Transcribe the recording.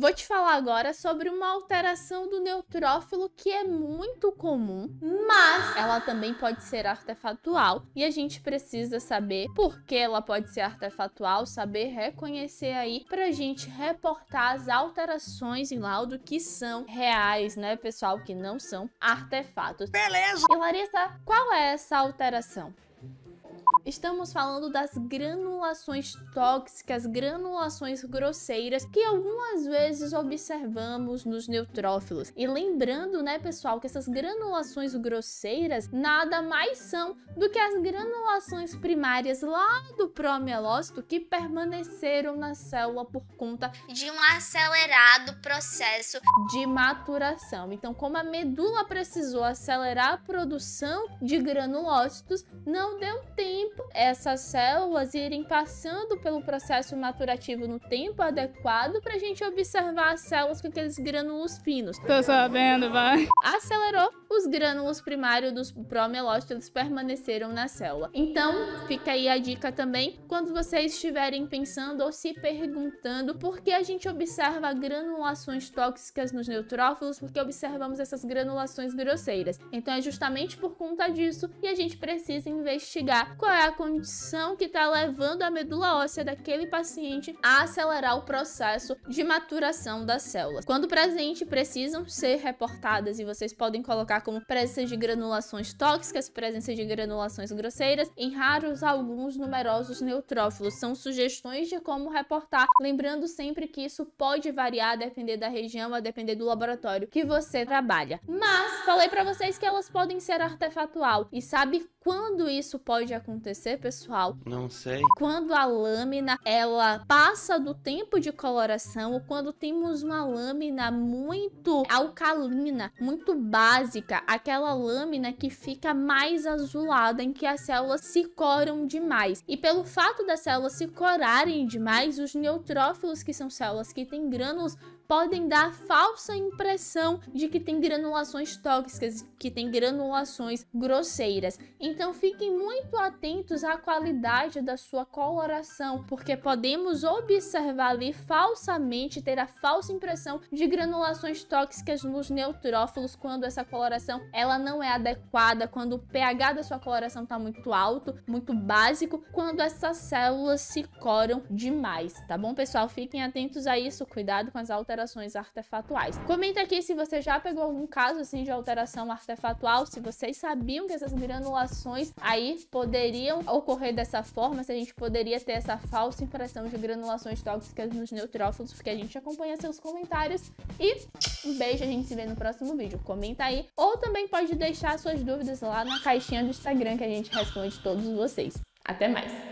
Vou te falar agora sobre uma alteração do neutrófilo que é muito comum, mas ela também pode ser artefatual e a gente precisa saber por que ela pode ser artefatual, saber reconhecer aí pra gente reportar as alterações em laudo que são reais, né, pessoal, que não são artefatos. Beleza! E Larissa, qual é essa alteração? Estamos falando das granulações tóxicas, granulações grosseiras que algumas vezes observamos nos neutrófilos. E lembrando, né, pessoal, que essas granulações grosseiras nada mais são do que as granulações primárias lá do promelócito que permaneceram na célula por conta de um acelerado processo de maturação. Então, como a medula precisou acelerar a produção de granulócitos, não deu tempo tempo, essas células irem passando pelo processo maturativo no tempo adequado para a gente observar as células com aqueles grânulos finos. Tô sabendo, vai. Acelerou, os grânulos primários dos promelócitos permaneceram na célula. Então, fica aí a dica também, quando vocês estiverem pensando ou se perguntando por que a gente observa granulações tóxicas nos neutrófilos, porque observamos essas granulações grosseiras. Então é justamente por conta disso que a gente precisa investigar qual é é a condição que está levando a medula óssea daquele paciente a acelerar o processo de maturação das células. Quando presente, precisam ser reportadas e vocês podem colocar como presença de granulações tóxicas, presença de granulações grosseiras, em raros alguns numerosos neutrófilos. São sugestões de como reportar, lembrando sempre que isso pode variar a depender da região, a depender do laboratório que você trabalha. Mas falei para vocês que elas podem ser artefatual e sabe quando isso pode acontecer? acontecer, pessoal? Não sei. Quando a lâmina ela passa do tempo de coloração ou quando temos uma lâmina muito alcalina, muito básica, aquela lâmina que fica mais azulada, em que as células se coram demais. E pelo fato das células se corarem demais, os neutrófilos, que são células que têm grânulos, podem dar falsa impressão de que tem granulações tóxicas, que tem granulações grosseiras. Então fiquem muito atentos atentos à qualidade da sua coloração, porque podemos observar ali falsamente ter a falsa impressão de granulações tóxicas nos neutrófilos quando essa coloração ela não é adequada, quando o pH da sua coloração está muito alto, muito básico, quando essas células se coram demais, tá bom, pessoal? Fiquem atentos a isso, cuidado com as alterações artefatuais. Comenta aqui se você já pegou algum caso assim de alteração artefatual, se vocês sabiam que essas granulações aí poderiam poderiam ocorrer dessa forma, se a gente poderia ter essa falsa impressão de granulações tóxicas nos neutrófilos, porque a gente acompanha seus comentários. E um beijo, a gente se vê no próximo vídeo. Comenta aí, ou também pode deixar suas dúvidas lá na caixinha do Instagram que a gente responde todos vocês. Até mais!